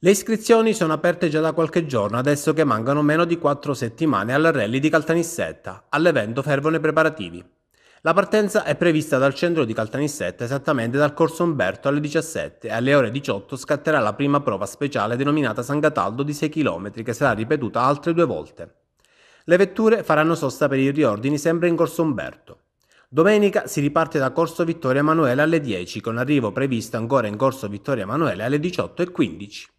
Le iscrizioni sono aperte già da qualche giorno, adesso che mancano meno di 4 settimane alla rally di Caltanissetta. All'evento fervono i preparativi. La partenza è prevista dal centro di Caltanissetta, esattamente dal Corso Umberto alle 17 e alle ore 18 scatterà la prima prova speciale denominata San Cataldo di 6 km che sarà ripetuta altre due volte. Le vetture faranno sosta per i riordini sempre in Corso Umberto. Domenica si riparte da Corso Vittorio Emanuele alle 10 con arrivo previsto ancora in Corso Vittorio Emanuele alle 18.15.